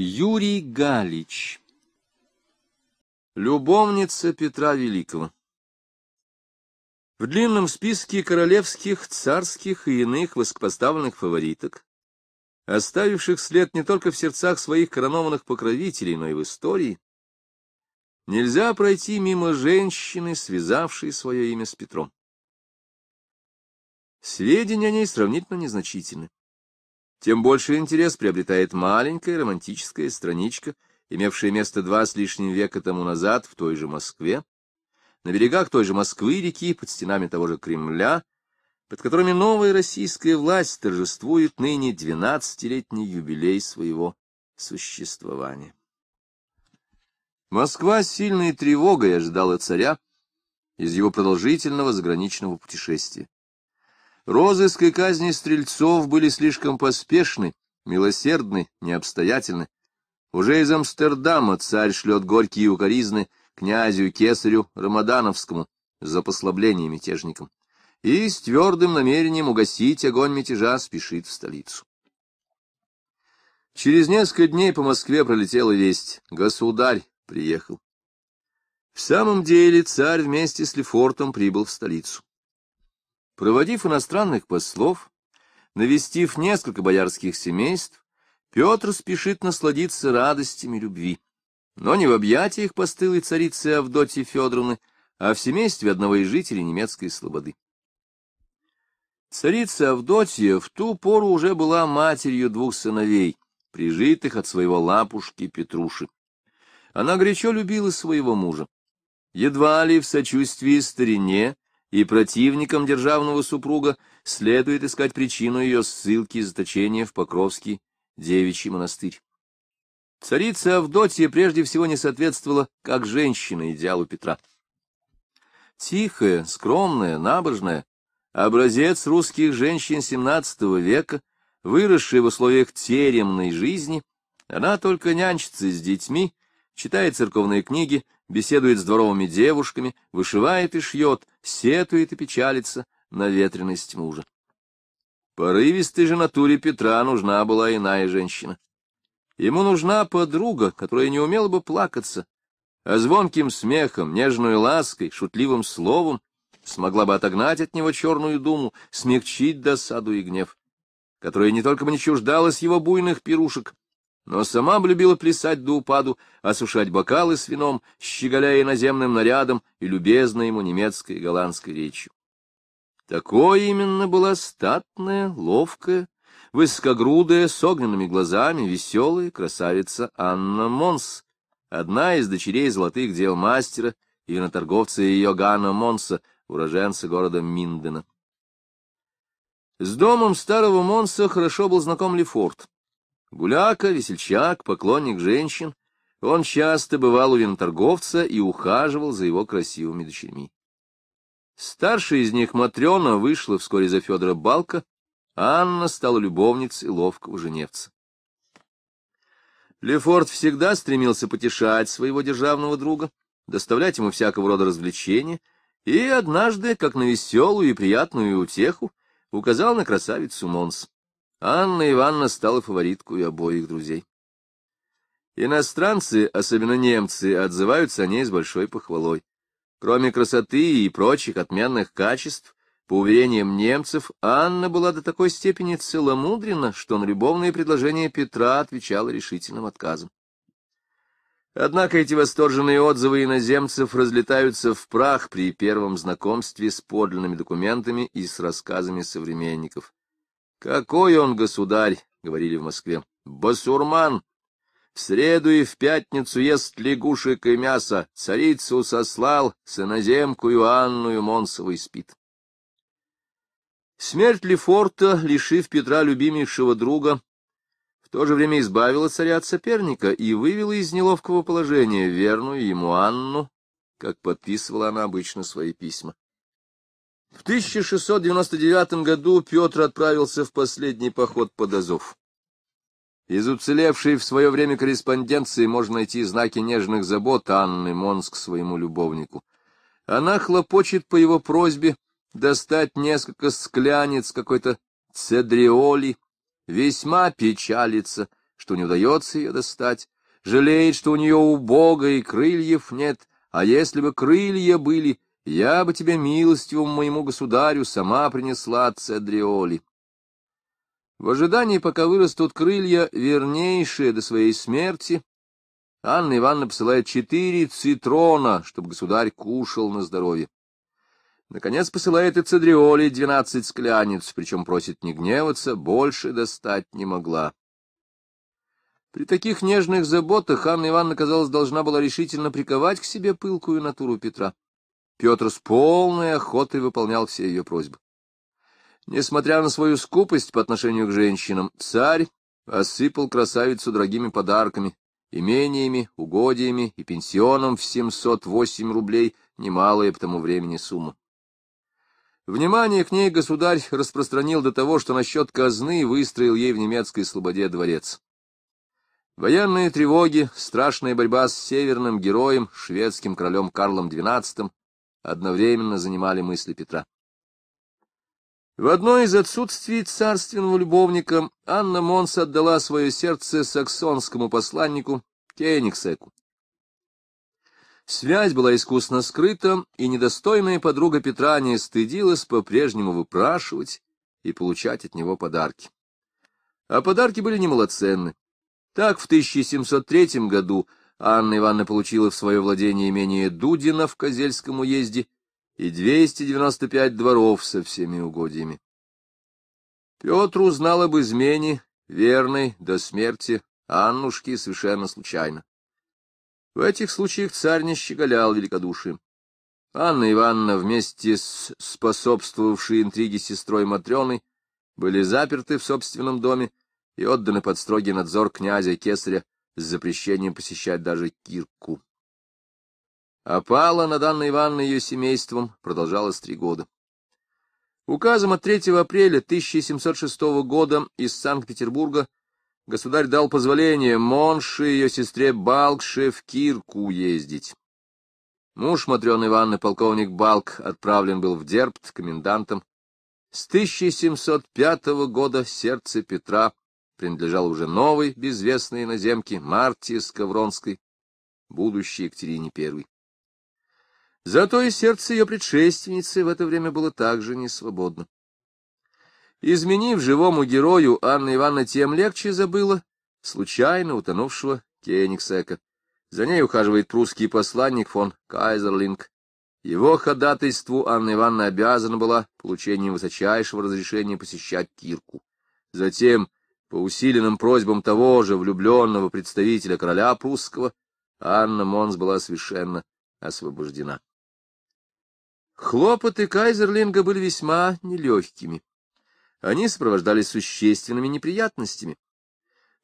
Юрий Галич Любовница Петра Великого В длинном списке королевских, царских и иных высокопоставленных фавориток, оставивших след не только в сердцах своих коронованных покровителей, но и в истории, нельзя пройти мимо женщины, связавшей свое имя с Петром. Сведения о ней сравнительно незначительны тем больше интерес приобретает маленькая романтическая страничка, имевшая место два с лишним века тому назад в той же Москве, на берегах той же Москвы реки, под стенами того же Кремля, под которыми новая российская власть торжествует ныне двенадцатилетний юбилей своего существования. Москва с сильной тревогой ожидала царя из его продолжительного заграничного путешествия. Розыск и казни стрельцов были слишком поспешны, милосердны, необстоятельны. Уже из Амстердама царь шлет горькие укоризны князю Кесарю Рамадановскому за послабление мятежникам и с твердым намерением угасить огонь мятежа спешит в столицу. Через несколько дней по Москве пролетела весть. Государь приехал. В самом деле царь вместе с Лефортом прибыл в столицу. Проводив иностранных послов, навестив несколько боярских семейств, Петр спешит насладиться радостями любви. Но не в объятиях постылой царицы Авдотьи Федоровны, а в семействе одного из жителей немецкой слободы. Царица Авдотья в ту пору уже была матерью двух сыновей, прижитых от своего лапушки Петруши. Она горячо любила своего мужа. Едва ли в сочувствии старине и противником державного супруга следует искать причину ее ссылки и заточения в Покровский девичий монастырь. Царица Авдотья прежде всего не соответствовала как женщина идеалу Петра. Тихая, скромная, набожная, образец русских женщин XVII века, выросшая в условиях теремной жизни, она только нянчится с детьми, читает церковные книги, беседует с дворовыми девушками, вышивает и шьет, сетует и печалится на ветренность мужа. Порывистой же натуре Петра нужна была иная женщина. Ему нужна подруга, которая не умела бы плакаться, а звонким смехом, нежной лаской, шутливым словом смогла бы отогнать от него черную думу, смягчить досаду и гнев, которая не только бы не чуждалась его буйных пирушек, но сама любила плясать до упаду, осушать бокалы с вином, щеголяя иноземным нарядом и любезной ему немецкой и голландской речью. Такой именно была статная, ловкая, высокогрудая, с огненными глазами, веселая красавица Анна Монс, одна из дочерей золотых дел мастера и виноторговца Йоганна Монса, уроженца города Миндена. С домом старого Монса хорошо был знаком Лефорт. Гуляка, весельчак, поклонник женщин, он часто бывал у виноторговца и ухаживал за его красивыми дочерьми. Старшая из них, Матрена, вышла вскоре за Федора Балка, Анна стала любовницей ловкого женевца. Лефорт всегда стремился потешать своего державного друга, доставлять ему всякого рода развлечения, и однажды, как на веселую и приятную утеху, указал на красавицу Монс. Анна Ивановна стала фавориткой обоих друзей. Иностранцы, особенно немцы, отзываются о ней с большой похвалой. Кроме красоты и прочих отменных качеств, по уверениям немцев, Анна была до такой степени целомудрена, что на любовные предложения Петра отвечала решительным отказом. Однако эти восторженные отзывы иноземцев разлетаются в прах при первом знакомстве с подлинными документами и с рассказами современников. Какой он государь, говорили в Москве. Басурман. В среду и в пятницу ест лягушек и мясо. Царицу сослал, с иноземкую Анную Монсовой спит. Смерть Лефорта, лишив Петра любимейшего друга, в то же время избавила царя от соперника и вывела из неловкого положения верную ему Анну, как подписывала она обычно свои письма. В 1699 году Петр отправился в последний поход под Азов. Из уцелевшей в свое время корреспонденции можно найти знаки нежных забот Анны Монск своему любовнику. Она хлопочет по его просьбе достать несколько скляниц какой-то цедриоли, весьма печалится, что не удается ее достать, жалеет, что у нее убого и крыльев нет, а если бы крылья были, я бы тебе, милостивому моему государю, сама принесла цедриоли. В ожидании, пока вырастут крылья, вернейшие до своей смерти, Анна Ивановна посылает четыре цитрона, чтобы государь кушал на здоровье. Наконец посылает и цедриоли двенадцать склянец, причем просит не гневаться, больше достать не могла. При таких нежных заботах Анна Ивановна, казалось, должна была решительно приковать к себе пылкую натуру Петра. Петр с полной охотой выполнял все ее просьбы. Несмотря на свою скупость по отношению к женщинам, царь осыпал красавицу дорогими подарками, имениями, угодьями и пенсионом в 708 рублей, немалая по тому времени сумма. Внимание к ней государь распространил до того, что насчет казны выстроил ей в немецкой слободе дворец. Военные тревоги, страшная борьба с северным героем, шведским королем Карлом XII, одновременно занимали мысли Петра. В одной из отсутствий царственного любовника Анна Монс отдала свое сердце саксонскому посланнику Кенигсеку. Связь была искусно скрыта, и недостойная подруга Петра не стыдилась по-прежнему выпрашивать и получать от него подарки. А подарки были немалоценны. Так в 1703 году Анна Ивановна получила в свое владение имение Дудина в Козельском уезде и 295 дворов со всеми угодьями. Петр узнал об измене, верной до смерти, Аннушки совершенно случайно. В этих случаях царь не щеголял великодушием. Анна Ивановна вместе с способствовавшей интриге сестрой Матрёной были заперты в собственном доме и отданы под строгий надзор князя Кесаря с запрещением посещать даже Кирку. Опала на Анной Ивановны ее семейством продолжалась три года. Указом от 3 апреля 1706 года из Санкт-Петербурга государь дал позволение Монше и ее сестре Балкше в Кирку ездить. Муж Матрёны Ивановны, полковник Балк, отправлен был в Дербт комендантом. С 1705 года сердце Петра принадлежал уже новой, безвестной иноземке Марте Скавронской, будущей Екатерине I. Зато и сердце ее предшественницы в это время было также несвободно. Изменив живому герою, Анна Ивановна тем легче забыла случайно утонувшего Кенигсека. За ней ухаживает прусский посланник фон Кайзерлинг. Его ходатайству Анна Ивановна обязана была получением высочайшего разрешения посещать Кирку. Затем по усиленным просьбам того же влюбленного представителя короля прусского, Анна Монс была совершенно освобождена. Хлопоты Кайзерлинга были весьма нелегкими. Они сопровождались существенными неприятностями.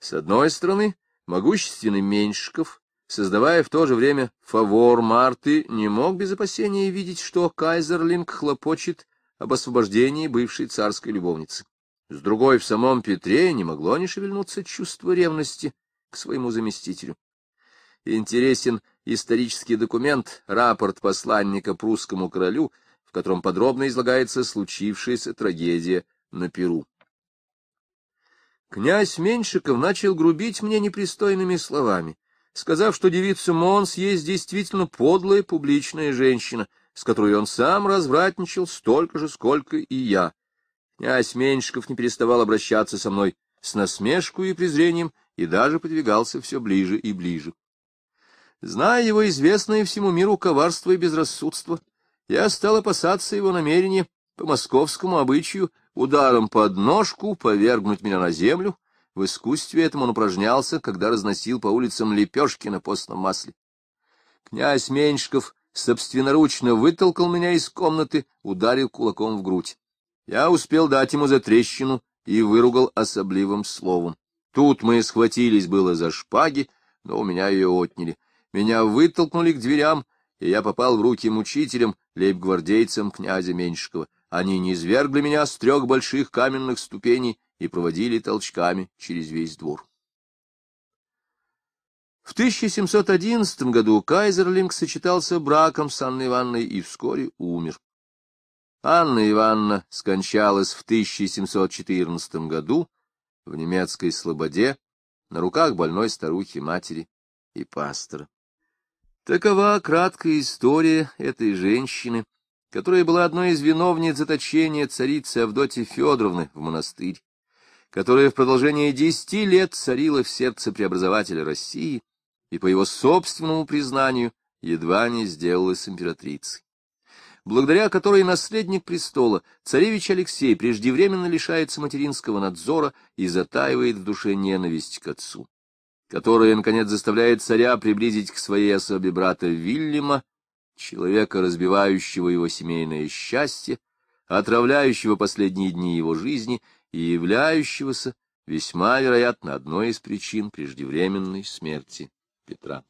С одной стороны, могущественный Меньшиков, создавая в то же время фавор Марты, не мог без опасения видеть, что Кайзерлинг хлопочет об освобождении бывшей царской любовницы. С другой, в самом Петре не могло не шевельнуться чувство ревности к своему заместителю. Интересен исторический документ, рапорт посланника прусскому королю, в котором подробно излагается случившаяся трагедия на Перу. Князь Меньшиков начал грубить мне непристойными словами, сказав, что девица Монс есть действительно подлая публичная женщина, с которой он сам развратничал столько же, сколько и я. Князь Меньшиков не переставал обращаться со мной с насмешкой и презрением и даже подвигался все ближе и ближе. Зная его известное всему миру коварство и безрассудство, я стал опасаться его намерения по московскому обычаю ударом под ножку повергнуть меня на землю. В искусстве этом он упражнялся, когда разносил по улицам лепешки на постном масле. Князь Меньшиков собственноручно вытолкал меня из комнаты, ударил кулаком в грудь. Я успел дать ему за трещину и выругал особливым словом. Тут мы схватились было за шпаги, но у меня ее отняли. Меня вытолкнули к дверям, и я попал в руки мучителям, лейб-гвардейцам князя Меньшикова. Они не низвергли меня с трех больших каменных ступеней и проводили толчками через весь двор. В 1711 году Кайзерлинг сочетался браком с Анной Ивановной и вскоре умер. Анна Ивановна скончалась в 1714 году в немецкой слободе на руках больной старухи-матери и пастора. Такова краткая история этой женщины, которая была одной из виновниц заточения царицы Авдотьи Федоровны в монастырь, которая в продолжение десяти лет царила в сердце преобразователя России и, по его собственному признанию, едва не сделалась императрицей благодаря которой наследник престола, царевич Алексей, преждевременно лишается материнского надзора и затаивает в душе ненависть к отцу, которая, наконец, заставляет царя приблизить к своей особе брата Вильяма, человека, разбивающего его семейное счастье, отравляющего последние дни его жизни и являющегося, весьма вероятно, одной из причин преждевременной смерти Петра.